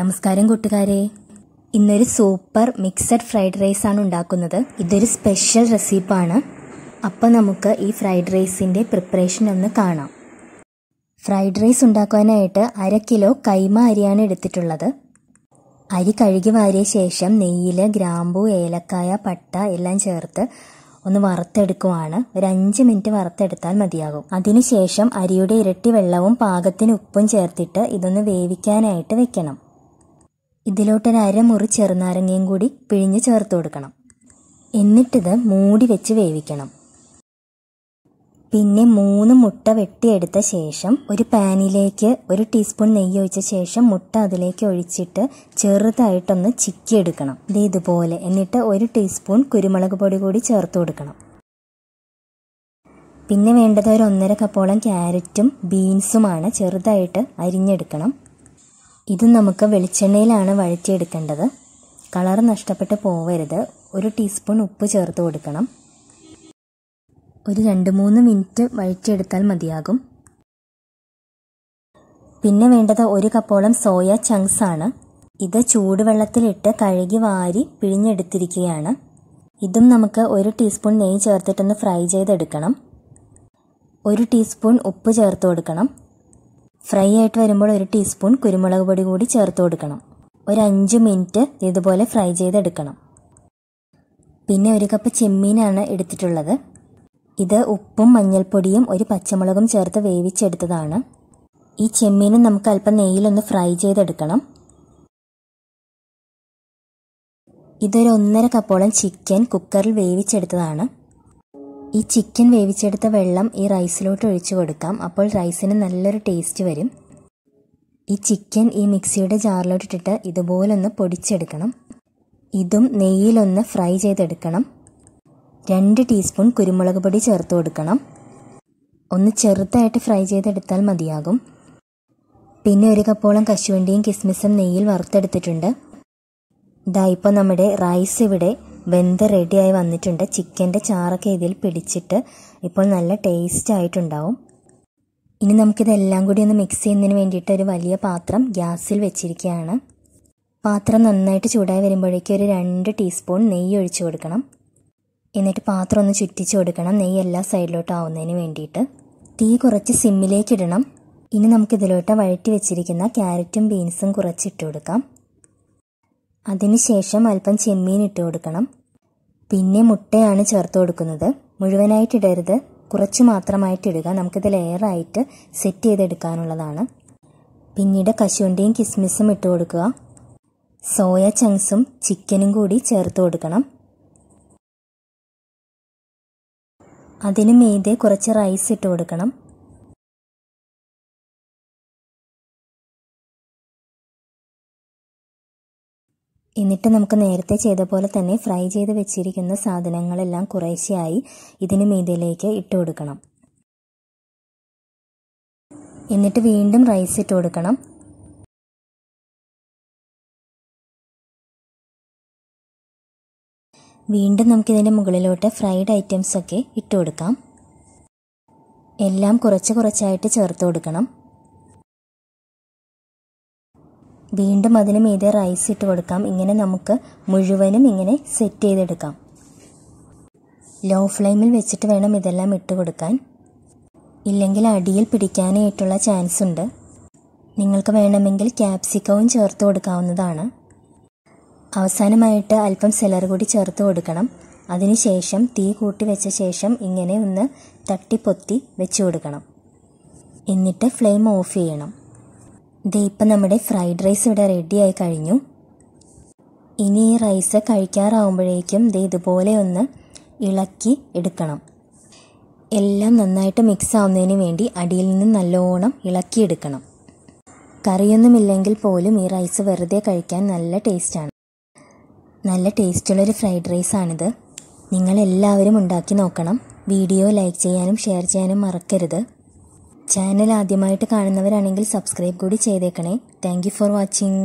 നമസ്കാരം കൂട്ടുകാരെ ഇന്നൊരു സൂപ്പർ മിക്സഡ് ഫ്രൈഡ് റൈസ് ആണ് ഉണ്ടാക്കുന്നത് ഇതൊരു സ്പെഷ്യൽ റെസിപ്പാണ് അപ്പോൾ നമുക്ക് ഈ ഫ്രൈഡ് റൈസിൻ്റെ പ്രിപ്പറേഷൻ ഒന്ന് കാണാം ഫ്രൈഡ് റൈസ് ഉണ്ടാക്കാനായിട്ട് അര കിലോ കൈമ അരിയാണ് എടുത്തിട്ടുള്ളത് അരി കഴുകി വാരിയ ശേഷം നെയ്യിൽ ഗ്രാമ്പു ഏലക്കായ പട്ട എല്ലാം ചേർത്ത് ഒന്ന് വറുത്തെടുക്കുവാണ് ഒരു അഞ്ച് മിനിറ്റ് വറുത്തെടുത്താൽ മതിയാകും അതിനുശേഷം അരിയുടെ ഇരട്ടി വെള്ളവും പാകത്തിന് ഉപ്പും ചേർത്തിട്ട് ഇതൊന്ന് വേവിക്കാനായിട്ട് വെക്കണം ഇതിലോട്ടൊരു അരമുറി ചെറുനാരങ്ങയും കൂടി പിഴിഞ്ഞ് ചേർത്ത് കൊടുക്കണം എന്നിട്ടിത് മൂടി വെച്ച് വേവിക്കണം പിന്നെ മൂന്ന് മുട്ട വെട്ടിയെടുത്ത ശേഷം ഒരു പാനിലേക്ക് ഒരു ടീസ്പൂൺ നെയ്യ് ഒഴിച്ച ശേഷം മുട്ട അതിലേക്ക് ഒഴിച്ചിട്ട് ചെറുതായിട്ടൊന്ന് ചിക്കിയെടുക്കണം ഇത് ഇതുപോലെ എന്നിട്ട് ഒരു ടീസ്പൂൺ കുരുമുളക് പൊടി കൂടി ചേർത്ത് കൊടുക്കണം പിന്നെ വേണ്ടത് ഒരു ഒന്നര കപ്പോളം ക്യാരറ്റും ബീൻസുമാണ് ചെറുതായിട്ട് അരിഞ്ഞെടുക്കണം ഇത് നമുക്ക് വെളിച്ചെണ്ണയിലാണ് വഴറ്റിയെടുക്കേണ്ടത് കളർ നഷ്ടപ്പെട്ട് പോവരുത് ഒരു ടീസ്പൂൺ ഉപ്പ് ചേർത്ത് കൊടുക്കണം ഒരു രണ്ട് മൂന്ന് മിനിറ്റ് വഴറ്റിയെടുത്താൽ മതിയാകും പിന്നെ വേണ്ടത് ഒരു കപ്പോളം സോയ ചങ്ക്സ് ആണ് ഇത് ചൂടുവെള്ളത്തിലിട്ട് കഴുകി വാരി പിഴിഞ്ഞെടുത്തിരിക്കുകയാണ് ഇതും നമുക്ക് ഒരു ടീസ്പൂൺ നെയ്യ് ചേർത്തിട്ടൊന്ന് ഫ്രൈ ചെയ്തെടുക്കണം ഒരു ടീസ്പൂൺ ഉപ്പ് ചേർത്ത് കൊടുക്കണം ഫ്രൈ ആയിട്ട് വരുമ്പോൾ ഒരു ടീസ്പൂൺ കുരുമുളക് പൊടി കൂടി ചേർത്ത് കൊടുക്കണം ഒരു അഞ്ച് മിനിറ്റ് ഇതുപോലെ ഫ്രൈ ചെയ്തെടുക്കണം പിന്നെ ഒരു കപ്പ് ചെമ്മീനാണ് എടുത്തിട്ടുള്ളത് ഇത് ഉപ്പും മഞ്ഞൾപ്പൊടിയും ഒരു പച്ചമുളകും ചേർത്ത് വേവിച്ചെടുത്തതാണ് ഈ ചെമ്മീനും നമുക്ക് അല്പം നെയ്യിലൊന്ന് ഫ്രൈ ചെയ്തെടുക്കണം ഇതൊരു ഒന്നര കപ്പോളം ചിക്കൻ കുക്കറിൽ വേവിച്ചെടുത്തതാണ് ഈ ചിക്കൻ വേവിച്ചെടുത്ത വെള്ളം ഈ റൈസിലോട്ട് ഒഴിച്ചു കൊടുക്കാം അപ്പോൾ റൈസിന് നല്ലൊരു ടേസ്റ്റ് വരും ഈ ചിക്കൻ ഈ മിക്സിയുടെ ജാറിലോട്ട് ഇട്ടിട്ട് ഇതുപോലൊന്ന് പൊടിച്ചെടുക്കണം ഇതും നെയ്യിലൊന്ന് ഫ്രൈ ചെയ്തെടുക്കണം രണ്ട് ടീസ്പൂൺ കുരുമുളക് പൊടി ചേർത്ത് കൊടുക്കണം ഒന്ന് ചെറുതായിട്ട് ഫ്രൈ ചെയ്തെടുത്താൽ മതിയാകും പിന്നെ ഒരു കപ്പോളം കശുവണ്ടിയും കിസ്മിസും നെയ്യിൽ വറുത്തെടുത്തിട്ടുണ്ട് ഇതായിപ്പോൾ നമ്മുടെ റൈസ് ഇവിടെ വെന്ത് റെഡിയായി വന്നിട്ടുണ്ട് ചിക്കൻ്റെ ചാറൊക്കെ ഇതിൽ പിടിച്ചിട്ട് ഇപ്പോൾ നല്ല ടേസ്റ്റ് ആയിട്ടുണ്ടാവും ഇനി നമുക്കിതെല്ലാം കൂടി ഒന്ന് മിക്സ് ചെയ്യുന്നതിന് വേണ്ടിയിട്ട് ഒരു വലിയ പാത്രം ഗ്യാസിൽ വെച്ചിരിക്കുകയാണ് പാത്രം നന്നായിട്ട് ചൂടായി വരുമ്പോഴേക്കും ഒരു രണ്ട് ടീസ്പൂൺ നെയ്യ് ഒഴിച്ചു കൊടുക്കണം എന്നിട്ട് പാത്രം ഒന്ന് ചുറ്റിച്ചു കൊടുക്കണം നെയ്യ് എല്ലാ സൈഡിലോട്ട് ആവുന്നതിന് വേണ്ടിയിട്ട് തീ കുറച്ച് സിമ്മിലേക്ക് ഇടണം ഇനി നമുക്കിതിലോട്ട് വഴറ്റി വെച്ചിരിക്കുന്ന ക്യാരറ്റും ബീൻസും കുറച്ചിട്ട് കൊടുക്കാം അതിനുശേഷം അല്പം ചെമ്മീൻ ഇട്ട് കൊടുക്കണം പിന്നെ മുട്ടയാണ് ചേർത്ത് കൊടുക്കുന്നത് മുഴുവനായിട്ട് ഇടരുത് കുറച്ച് മാത്രമായിട്ട് ഇടുക നമുക്കിത് ലെയറായിട്ട് സെറ്റ് ചെയ്തെടുക്കാനുള്ളതാണ് പിന്നീട് കശുവണ്ടിയും കിസ്മിസും ഇട്ട് കൊടുക്കുക സോയ ചങ്ക്സും ചിക്കനും കൂടി ചേർത്ത് കൊടുക്കണം അതിനു മീതെ കുറച്ച് റൈസ് ഇട്ട് കൊടുക്കണം എന്നിട്ട് നമുക്ക് നേരത്തെ ചെയ്ത പോലെ തന്നെ ഫ്രൈ ചെയ്ത് വെച്ചിരിക്കുന്ന സാധനങ്ങളെല്ലാം കുറേശ്ശെയായി ഇതിന് മീതിയിലേക്ക് ഇട്ട് കൊടുക്കണം എന്നിട്ട് വീണ്ടും റൈസ് ഇട്ട് കൊടുക്കണം വീണ്ടും നമുക്കിതിൻ്റെ മുകളിലോട്ട് ഫ്രൈഡ് ഐറ്റംസൊക്കെ ഇട്ട് കൊടുക്കാം എല്ലാം കുറച്ച് കുറച്ചായിട്ട് ചേർത്ത് കൊടുക്കണം വീണ്ടും അതിന് മീതെ റൈസ് ഇട്ട് കൊടുക്കാം ഇങ്ങനെ നമുക്ക് മുഴുവനും ഇങ്ങനെ സെറ്റ് ചെയ്തെടുക്കാം ലോ ഫ്ലെയിമിൽ വെച്ചിട്ട് വേണം ഇതെല്ലാം ഇട്ട് കൊടുക്കാൻ ഇല്ലെങ്കിൽ അടിയിൽ പിടിക്കാനായിട്ടുള്ള ചാൻസ് ഉണ്ട് നിങ്ങൾക്ക് വേണമെങ്കിൽ ക്യാപ്സിക്കവും ചേർത്ത് കൊടുക്കാവുന്നതാണ് അവസാനമായിട്ട് അല്പം സെലർ കൂടി ചേർത്ത് കൊടുക്കണം അതിനുശേഷം തീ കൂട്ടി വെച്ച ശേഷം ഇങ്ങനെ ഒന്ന് തട്ടിപ്പൊത്തി വെച്ചു കൊടുക്കണം എന്നിട്ട് ഫ്ലെയിം ഓഫ് ചെയ്യണം ദേ ഇപ്പം നമ്മുടെ ഫ്രൈഡ് റൈസ് ഇവിടെ റെഡിയായി കഴിഞ്ഞു ഇനി ഈ റൈസ് കഴിക്കാറാവുമ്പോഴേക്കും ദേ ഇതുപോലെ ഒന്ന് ഇളക്കി എടുക്കണം എല്ലാം നന്നായിട്ട് മിക്സ് ആവുന്നതിന് വേണ്ടി അടിയിൽ നിന്ന് നല്ലോണം ഇളക്കിയെടുക്കണം കറിയൊന്നുമില്ലെങ്കിൽ പോലും ഈ റൈസ് വെറുതെ കഴിക്കാൻ നല്ല ടേസ്റ്റാണ് നല്ല ടേസ്റ്റുള്ളൊരു ഫ്രൈഡ് റൈസാണിത് നിങ്ങളെല്ലാവരും ഉണ്ടാക്കി നോക്കണം വീഡിയോ ലൈക്ക് ചെയ്യാനും ഷെയർ ചെയ്യാനും മറക്കരുത് ചാനൽ ആദ്യമായിട്ട് കാണുന്നവരാണെങ്കിൽ സബ്സ്ക്രൈബ് കൂടി ചെയ്തേക്കണേ താങ്ക് ഫോർ വാച്ചിങ്